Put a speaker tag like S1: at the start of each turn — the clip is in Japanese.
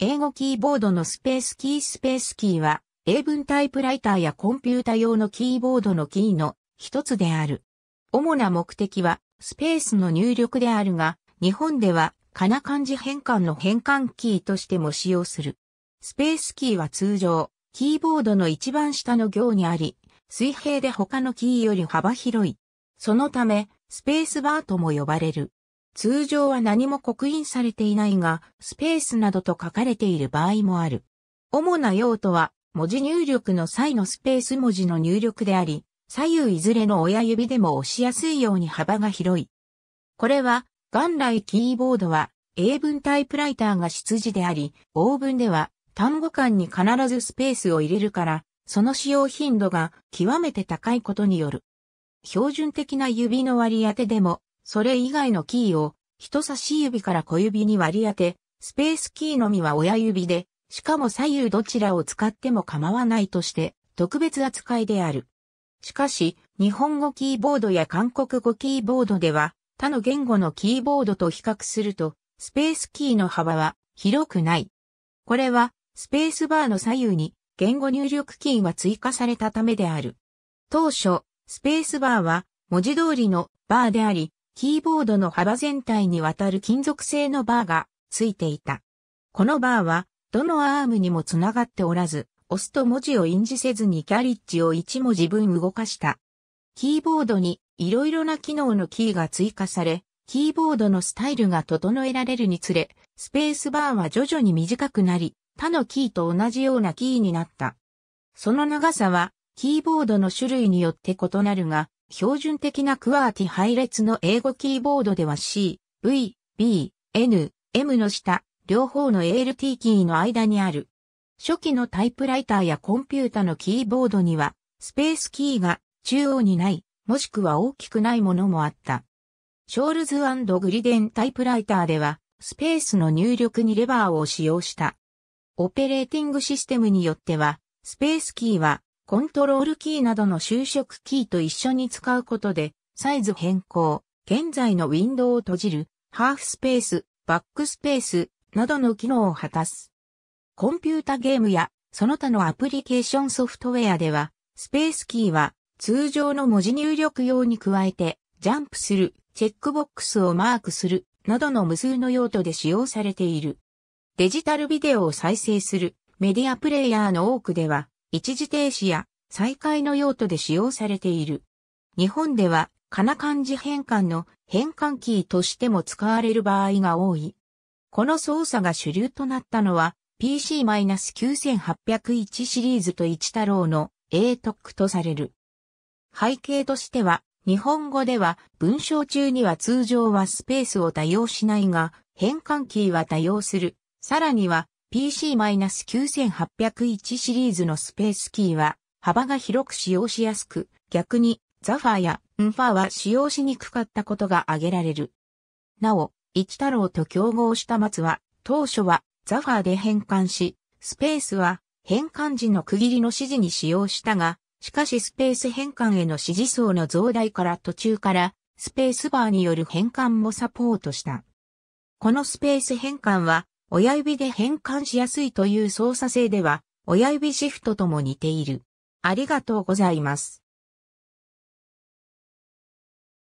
S1: 英語キーボードのスペースキースペースキーは、英文タイプライターやコンピュータ用のキーボードのキーの一つである。主な目的は、スペースの入力であるが、日本では、かな漢字変換の変換キーとしても使用する。スペースキーは通常、キーボードの一番下の行にあり、水平で他のキーより幅広い。そのため、スペースバーとも呼ばれる。通常は何も刻印されていないが、スペースなどと書かれている場合もある。主な用途は、文字入力の際のスペース文字の入力であり、左右いずれの親指でも押しやすいように幅が広い。これは、元来キーボードは英文タイプライターが出自であり、オーブンでは単語間に必ずスペースを入れるから、その使用頻度が極めて高いことによる。標準的な指の割り当てでもそれ以外のキーを人差し指から小指に割り当て、スペースキーのみは親指で、しかも左右どちらを使っても構わないとして特別扱いである。しかし、日本語キーボードや韓国語キーボードでは、他の言語のキーボードと比較すると、スペースキーの幅は広くない。これは、スペースバーの左右に言語入力キーは追加されたためである。当初、スペースバーは文字通りのバーであり、キーボードの幅全体にわたる金属製のバーがついていた。このバーは、どのアームにもつながっておらず、押すと文字を印字せずにキャリッジを1文字分動かした。キーボードにいろいろな機能のキーが追加され、キーボードのスタイルが整えられるにつれ、スペースバーは徐々に短くなり、他のキーと同じようなキーになった。その長さは、キーボードの種類によって異なるが、標準的なクワーティ配列の英語キーボードでは C、V、B、N、M の下、両方の ALT キーの間にある。初期のタイプライターやコンピュータのキーボードには、スペースキーが中央にない、もしくは大きくないものもあった。ショールズグリデンタイプライターでは、スペースの入力にレバーを使用した。オペレーティングシステムによっては、スペースキーはコントロールキーなどの就職キーと一緒に使うことで、サイズ変更、現在のウィンドウを閉じる、ハーフスペース、バックスペース、などの機能を果たす。コンピュータゲームや、その他のアプリケーションソフトウェアでは、スペースキーは、通常の文字入力用に加えて、ジャンプする、チェックボックスをマークする、などの無数の用途で使用されている。デジタルビデオを再生する、メディアプレイヤーの多くでは、一時停止や再開の用途で使用されている。日本では、かな漢字変換の変換キーとしても使われる場合が多い。この操作が主流となったのは PC-9801 シリーズと一太郎の A 特とされる。背景としては、日本語では文章中には通常はスペースを多用しないが、変換キーは多用する。さらには PC-9801 シリーズのスペースキーは幅が広く使用しやすく、逆にザファーやンファーは使用しにくかったことが挙げられる。なお、一太郎と競合した松は当初はザファーで変換し、スペースは変換時の区切りの指示に使用したが、しかしスペース変換への指示層の増大から途中からスペースバーによる変換もサポートした。このスペース変換は親指で変換しやすいという操作性では、親指シフトとも似ている。ありがとうございます。